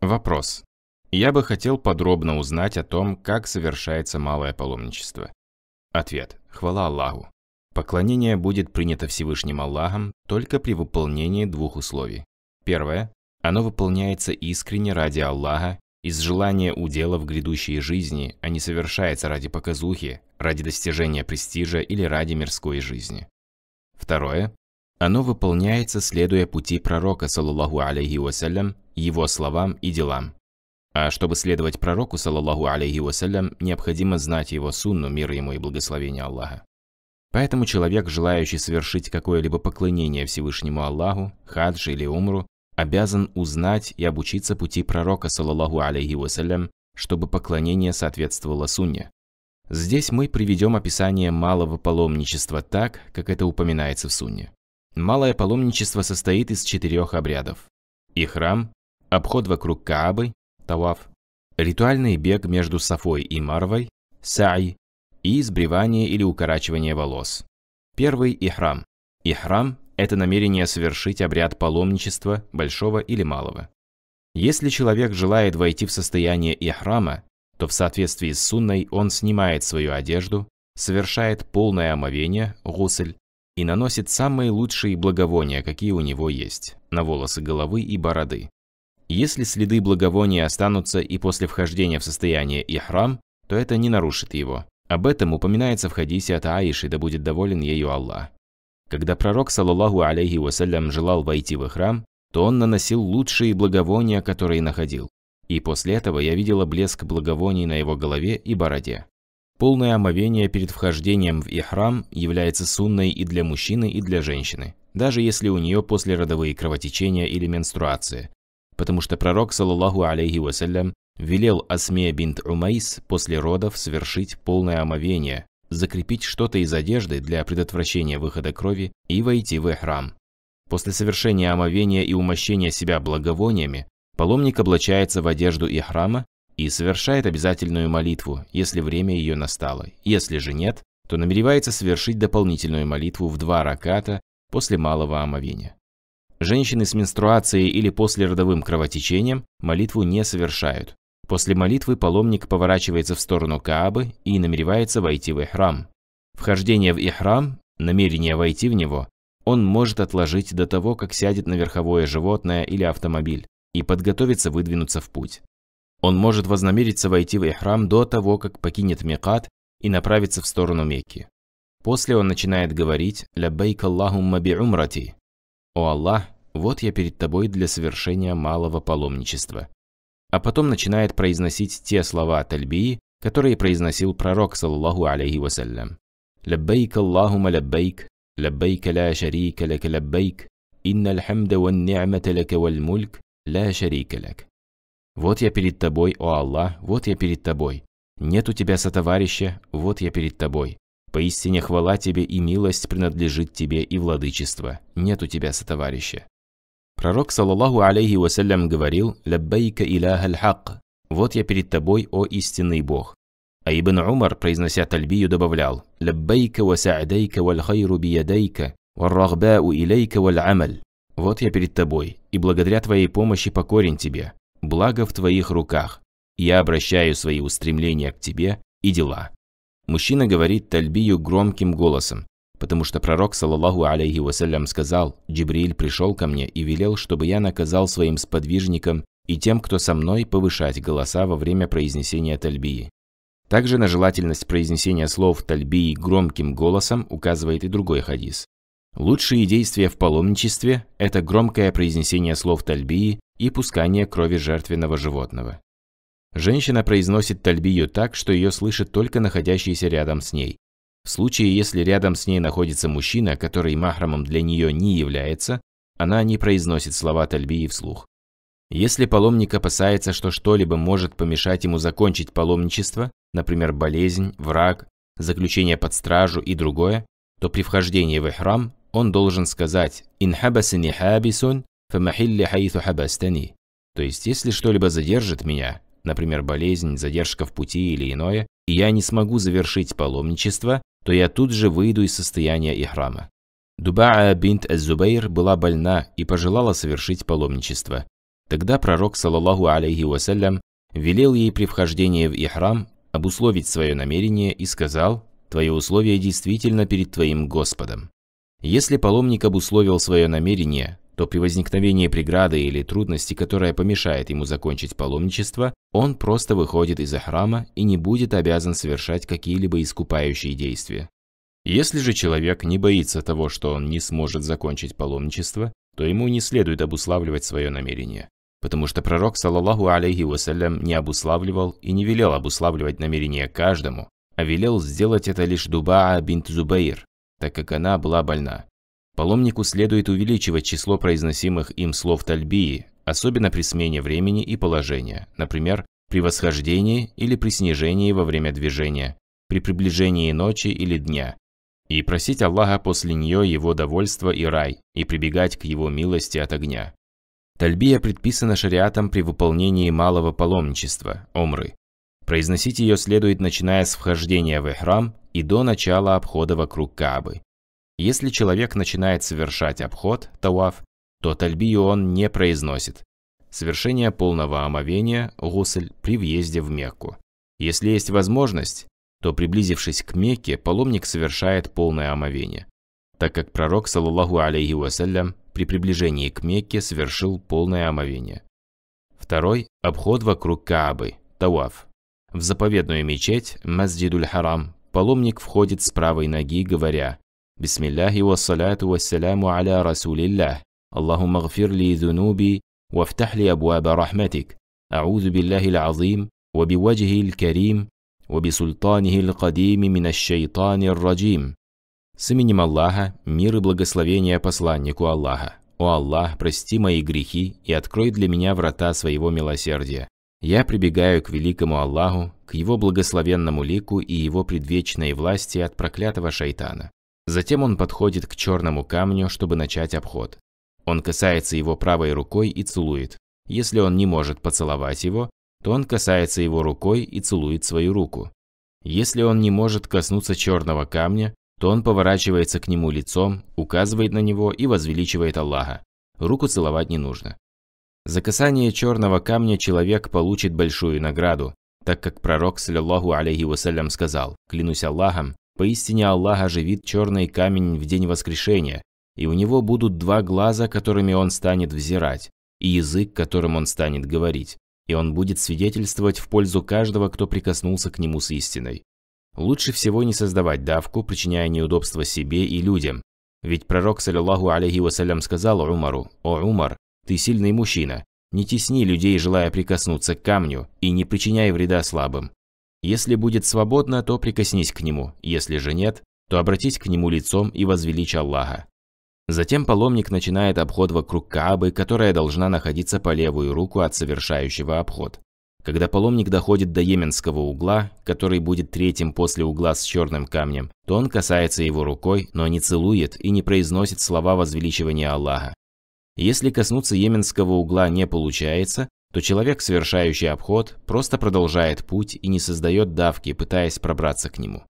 Вопрос. Я бы хотел подробно узнать о том, как совершается малое паломничество. Ответ. Хвала Аллаху. Поклонение будет принято Всевышним Аллахом только при выполнении двух условий. Первое. Оно выполняется искренне ради Аллаха, из желания удела в грядущей жизни, а не совершается ради показухи, ради достижения престижа или ради мирской жизни. Второе. Оно выполняется, следуя пути пророка, саллаллаху алейхи вассалям, его словам и делам. А чтобы следовать пророку, саллаллаху алейхи вассалям, необходимо знать его сунну, мир ему и благословение Аллаха. Поэтому человек, желающий совершить какое-либо поклонение Всевышнему Аллаху, хадж или умру, обязан узнать и обучиться пути пророка, саллаллаху алейхи вассалям, чтобы поклонение соответствовало сунне. Здесь мы приведем описание малого паломничества так, как это упоминается в сунне. Малое паломничество состоит из четырех обрядов. И храм, обход вокруг Каабы, Таваф, ритуальный бег между Сафой и Марвой, Сай, и сбривание или укорачивание волос. Первый – Ихрам. Ихрам – это намерение совершить обряд паломничества, большого или малого. Если человек желает войти в состояние Ихрама, то в соответствии с сунной он снимает свою одежду, совершает полное омовение, гусль, и наносит самые лучшие благовония, какие у него есть, на волосы головы и бороды. Если следы благовония останутся и после вхождения в состояние ихрам, то это не нарушит его. Об этом упоминается в хадисе от Аиши, да будет доволен ею Аллах. Когда пророк, саллаллаху алейхи вассалям, желал войти в храм, то он наносил лучшие благовония, которые находил. И после этого я видела блеск благовоний на его голове и бороде. Полное омовение перед вхождением в ихрам является сунной и для мужчины, и для женщины, даже если у нее послеродовые кровотечения или менструация, потому что пророк, саллаллаху алейхи вассалям, велел Асме бинт Умайс после родов совершить полное омовение, закрепить что-то из одежды для предотвращения выхода крови и войти в храм. После совершения омовения и умощения себя благовониями, паломник облачается в одежду и храма и совершает обязательную молитву, если время ее настало. Если же нет, то намеревается совершить дополнительную молитву в два раката после малого омовения. Женщины с менструацией или послеродовым кровотечением молитву не совершают. После молитвы паломник поворачивается в сторону Каабы и намеревается войти в ихрам. Вхождение в ихрам, намерение войти в него, он может отложить до того, как сядет на верховое животное или автомобиль, и подготовиться выдвинуться в путь. Он может вознамериться войти в Ихрам до того, как покинет Микат и направится в сторону Мекки. После он начинает говорить «Ляббейк Аллахумма биумрати» «О Аллах, вот я перед тобой для совершения малого паломничества». А потом начинает произносить те слова Тальбии, которые произносил пророк, саллаху алейхи вассалям. «Ляббейк Аллахумма ляббейк, ляббейк ла шарика лак ляббейк, инна аль хамда ва ни'мата лак валь мульк, ля шарика лак». Вот я перед тобой, о Аллах, вот я перед тобой. Нет у тебя сотоварища, вот я перед тобой. Поистине хвала тебе и милость принадлежит тебе и владычество. Нет у тебя сотоварища. Пророк, саллаллаху алейхи вассалям, говорил «Лаббайка иляха аль-хак» «Вот я перед тобой, о истинный Бог». А Ибн Умар, произнося тальбию, добавлял «Лаббайка ва са'дайка валь хайру биядайка, варрагбау илейка валь амаль». «Вот я перед тобой, и благодаря твоей помощи покорен тебе, благо в твоих руках. Я обращаю свои устремления к тебе и дела». Мужчина говорит Тальбию громким голосом, потому что пророк, саллаллаху алейхи вассалям, сказал, «Джибрииль пришел ко мне и велел, чтобы я наказал своим сподвижникам и тем, кто со мной, повышать голоса во время произнесения Тальбии». Также на желательность произнесения слов Тальбии громким голосом указывает и другой хадис. Лучшие действия в паломничестве – это громкое произнесение слов тальбии и пускание крови жертвенного животного. Женщина произносит тальбию так, что ее слышит только находящийся рядом с ней. В случае, если рядом с ней находится мужчина, который махрамом для нее не является, она не произносит слова тальбии вслух. Если паломник опасается, что что-либо может помешать ему закончить паломничество, например, болезнь, враг, заключение под стражу и другое, то при вхождении в храм он должен сказать «Ин хабасани хабисун, фамахилли хайфу хабастани». То есть, если что-либо задержит меня, например, болезнь, задержка в пути или иное, и я не смогу завершить паломничество, то я тут же выйду из состояния ихрама. Дубаа бинт аз была больна и пожелала совершить паломничество. Тогда пророк, салаллаху алейхи вассалям, велел ей при вхождении в ихрам обусловить свое намерение и сказал, «Твое условие действительно перед твоим Господом». Если паломник обусловил свое намерение, то при возникновении преграды или трудности, которая помешает ему закончить паломничество, он просто выходит из храма и не будет обязан совершать какие-либо искупающие действия. Если же человек не боится того, что он не сможет закончить паломничество, то ему не следует обуславливать свое намерение. Потому что пророк, салаллаху алейхи вассалям, не обуславливал и не велел обуславливать намерение каждому, а велел сделать это лишь Дубаа бинт Зубаир, так как она была больна. Паломнику следует увеличивать число произносимых им слов тальбии, особенно при смене времени и положения, например, при восхождении или при снижении во время движения, при приближении ночи или дня, и просить Аллаха после нее его довольство и рай, и прибегать к его милости от огня. Тальбия предписана шариатом при выполнении малого паломничества, омры. Произносить ее следует начиная с вхождения в эхрам и до начала обхода вокруг Каабы. Если человек начинает совершать обход, тауаф, то тальбию он не произносит. Совершение полного омовения, гусль, при въезде в Мекку. Если есть возможность, то приблизившись к Мекке, паломник совершает полное омовение, так как пророк, саллаллаху алейхи вассалям, при приближении к Мекке совершил полное омовение. Второй – обход вокруг Каабы, Тауаф. В заповедную мечеть Масджидуль Харам паломник входит с правой ноги, говоря «Бисмилляхи ва вассаляму аля расулиллях, Аллаху гфир ли зунуби, вафтах ли абуаба рахматик, аузу биллахи л'азим, وبوجهه би وبسلطانه القديم من الشيطان الرجيم С именем Аллаха, мир и благословение посланнику Аллаха. О Аллах, прости мои грехи и открой для меня врата своего милосердия. Я прибегаю к великому Аллаху, к его благословенному лику и его предвечной власти от проклятого шайтана. Затем он подходит к черному камню, чтобы начать обход. Он касается его правой рукой и целует. Если он не может поцеловать его, то он касается его рукой и целует свою руку. Если он не может коснуться черного камня, то он поворачивается к нему лицом, указывает на него и возвеличивает Аллаха. Руку целовать не нужно. За касание черного камня человек получит большую награду, так как пророк, саллиллаху алейхи вассалям, сказал «Клянусь Аллахом, поистине Аллах оживит черный камень в день воскрешения, и у него будут два глаза, которыми он станет взирать, и язык, которым он станет говорить, и он будет свидетельствовать в пользу каждого, кто прикоснулся к нему с истиной». Лучше всего не создавать давку, причиняя неудобства себе и людям. Ведь пророк, саллиллаху алейхи вассалям, сказал Умару, «О, Умар, ты сильный мужчина, не тесни людей, желая прикоснуться к камню, и не причиняй вреда слабым. Если будет свободно, то прикоснись к нему, если же нет, то обратись к нему лицом и возвеличь Аллаха. Затем паломник начинает обход вокруг Каабы, которая должна находиться по левую руку от совершающего обход. Когда паломник доходит до Йеменского угла, который будет третьим после угла с черным камнем, то он касается его рукой, но не целует и не произносит слова возвеличивания Аллаха. Если коснуться Йеменского угла не получается, то человек, совершающий обход, просто продолжает путь и не создает давки, пытаясь пробраться к нему.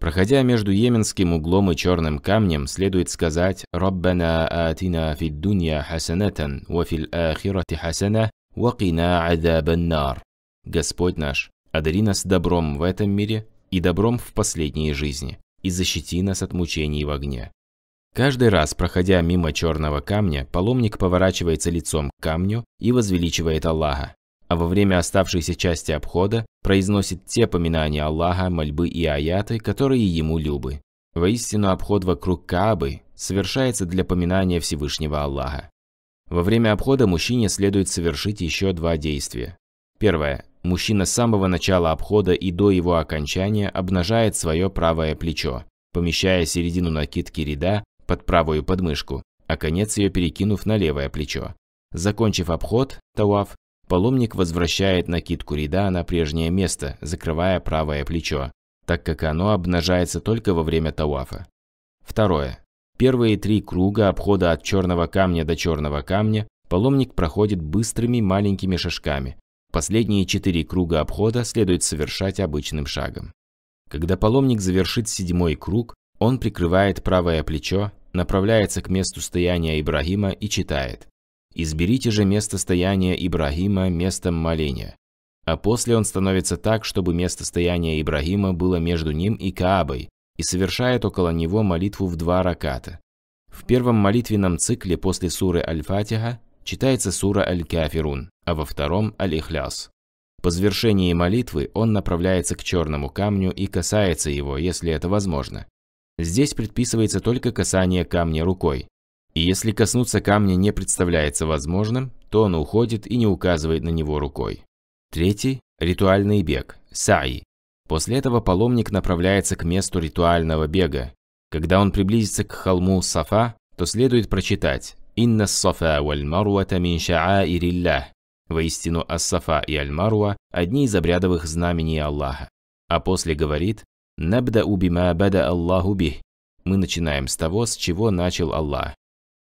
Проходя между Йеменским углом и черным камнем, следует сказать Роббена атина фид дунья хасанатан, ва фил ахирати хасана, ва кина адабаннар». Господь наш, одари нас добром в этом мире и добром в последней жизни, и защити нас от мучений в огне. Каждый раз, проходя мимо черного камня, паломник поворачивается лицом к камню и возвеличивает Аллаха, а во время оставшейся части обхода произносит те поминания Аллаха, мольбы и аяты, которые ему любы. Воистину, обход вокруг Каабы совершается для поминания Всевышнего Аллаха. Во время обхода мужчине следует совершить еще два действия. Первое. Мужчина с самого начала обхода и до его окончания обнажает свое правое плечо, помещая середину накидки ряда под правую подмышку, а конец ее перекинув на левое плечо. Закончив обход, Тауаф, паломник возвращает накидку Рида на прежнее место, закрывая правое плечо, так как оно обнажается только во время Тауафа. Второе. Первые три круга обхода от черного камня до черного камня паломник проходит быстрыми маленькими шажками. Последние четыре круга обхода следует совершать обычным шагом. Когда паломник завершит седьмой круг, он прикрывает правое плечо, направляется к месту стояния Ибрагима и читает «Изберите же место стояния Ибрагима местом моления». А после он становится так, чтобы место стояния Ибрагима было между ним и Каабой, и совершает около него молитву в два раката. В первом молитвенном цикле после суры Аль-Фатиха читается сура Аль-Кафирун, а во втором Аль-Ихляс. По завершении молитвы он направляется к черному камню и касается его, если это возможно. Здесь предписывается только касание камня рукой. И если коснуться камня не представляется возможным, то он уходит и не указывает на него рукой. Третий – ритуальный бег – саи. После этого паломник направляется к месту ритуального бега. Когда он приблизится к холму Сафа, то следует прочитать «Инна Сафа валь Маруата мин шааириллях» Воистину Ас-Сафа и Аль-Маруа – одни из обрядовых знамений Аллаха. А после говорит Набда убима бада Аллаху бих. Мы начинаем с того, с чего начал Аллах.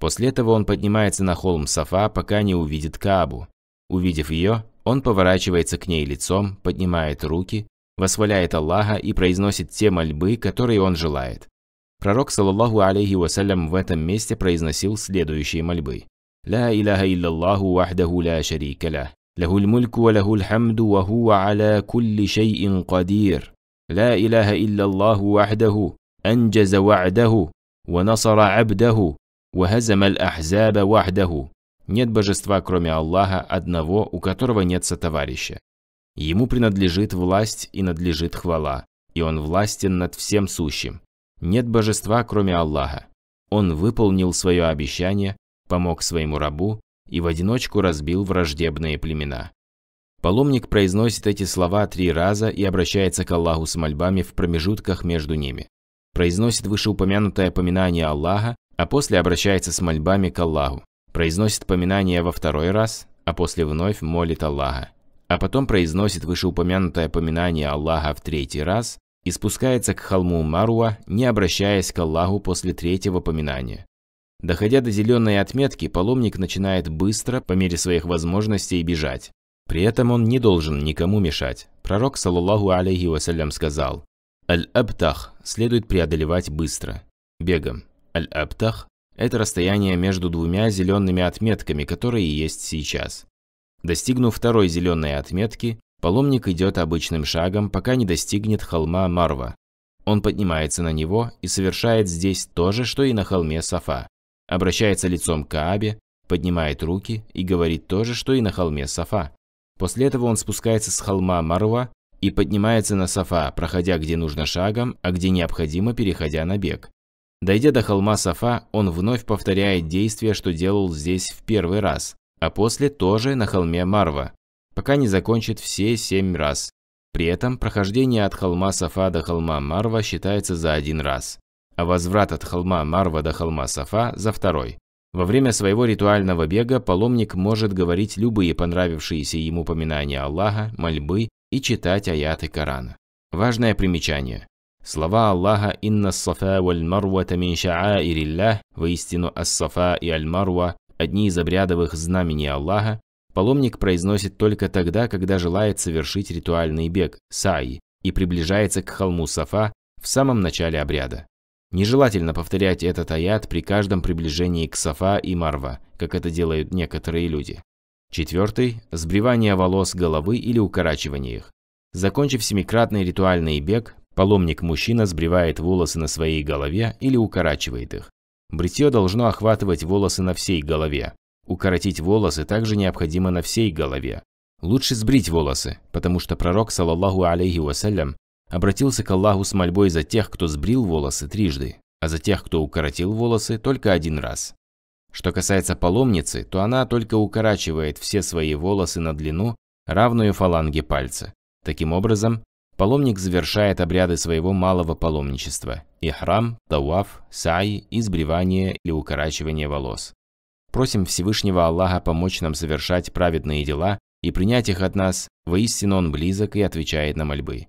После этого он поднимается на холм Сафа, пока не увидит Каабу. Увидев ее, он поворачивается к ней лицом, поднимает руки, восхваляет Аллаха и произносит те мольбы, которые он желает. Пророк, саллаллаху алейхи вассалям, в этом месте произносил следующие мольбы. «Ля иляха иллаллаху вахдаху ля шарика ля. Лахуль мульку ва лахуль хамду ва хуа аля кулли шейин кадир». لا إله إلا الله وحده أنجز وعده ونصر عبده وهزم الأحزاب وحده. Нет божества, кроме Аллаха, одного, у которого нет сотоварища. Ему принадлежит власть и надлежит хвала, и он властен над всем сущим. Нет божества, кроме Аллаха. Он выполнил свое обещание, помог своему рабу и в одиночку разбил враждебные племена. Паломник произносит эти слова три раза и обращается к Аллаху с мольбами в промежутках между ними. Произносит вышеупомянутое поминание Аллаха, а после обращается с мольбами к Аллаху. Произносит поминание во второй раз, а после вновь молит Аллаха. А потом произносит вышеупомянутое поминание Аллаха в третий раз и спускается к холму Маруа, не обращаясь к Аллаху после третьего поминания. Доходя до зеленой отметки, паломник начинает быстро, по мере своих возможностей, бежать. При этом он не должен никому мешать. Пророк, саллаллаху алейхи вассалям, сказал, «Аль-Абтах следует преодолевать быстро, бегом. Аль-Абтах – это расстояние между двумя зелеными отметками, которые есть сейчас. Достигнув второй зеленой отметки, паломник идет обычным шагом, пока не достигнет холма Марва. Он поднимается на него и совершает здесь то же, что и на холме Сафа. Обращается лицом к Аабе, поднимает руки и говорит то же, что и на холме Сафа. После этого он спускается с холма Марва и поднимается на Сафа, проходя где нужно шагом, а где необходимо переходя на бег. Дойдя до холма Сафа, он вновь повторяет действие, что делал здесь в первый раз, а после тоже на холме Марва, пока не закончит все семь раз. При этом прохождение от холма Сафа до холма Марва считается за один раз, а возврат от холма Марва до холма Сафа за второй. Во время своего ритуального бега паломник может говорить любые понравившиеся ему поминания Аллаха, мольбы и читать аяты Корана. Важное примечание. Слова Аллаха «Инна сафа валь марвата мин шааириллях» «Воистину ас-сафа и аль-марва» – одни из обрядовых знамений Аллаха, паломник произносит только тогда, когда желает совершить ритуальный бег – саи, и приближается к холму Сафа в самом начале обряда. Нежелательно повторять этот аят при каждом приближении к Сафа и Марва, как это делают некоторые люди. Четвертый – сбривание волос головы или укорачивание их. Закончив семикратный ритуальный бег, паломник-мужчина сбривает волосы на своей голове или укорачивает их. Бритье должно охватывать волосы на всей голове. Укоротить волосы также необходимо на всей голове. Лучше сбрить волосы, потому что пророк, салаллаху алейхи вассалям, обратился к Аллаху с мольбой за тех, кто сбрил волосы трижды, а за тех, кто укоротил волосы только один раз. Что касается паломницы, то она только укорачивает все свои волосы на длину, равную фаланге пальца. Таким образом, паломник завершает обряды своего малого паломничества – ихрам, тауаф, саи, избривание или укорачивание волос. Просим Всевышнего Аллаха помочь нам совершать праведные дела и принять их от нас, воистину Он близок и отвечает на мольбы.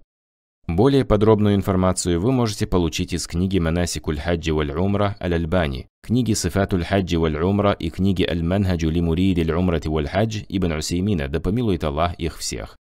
Более подробную информацию вы можете получить из книги «Манасикуль хаджи валь умра» аль-Альбани, книги «Сифатуль хаджи валь умра» и книги «Аль-Манхаджу ли муриди аль умрати валь хадж» Ибн Усеймина, да помилует Аллах их всех.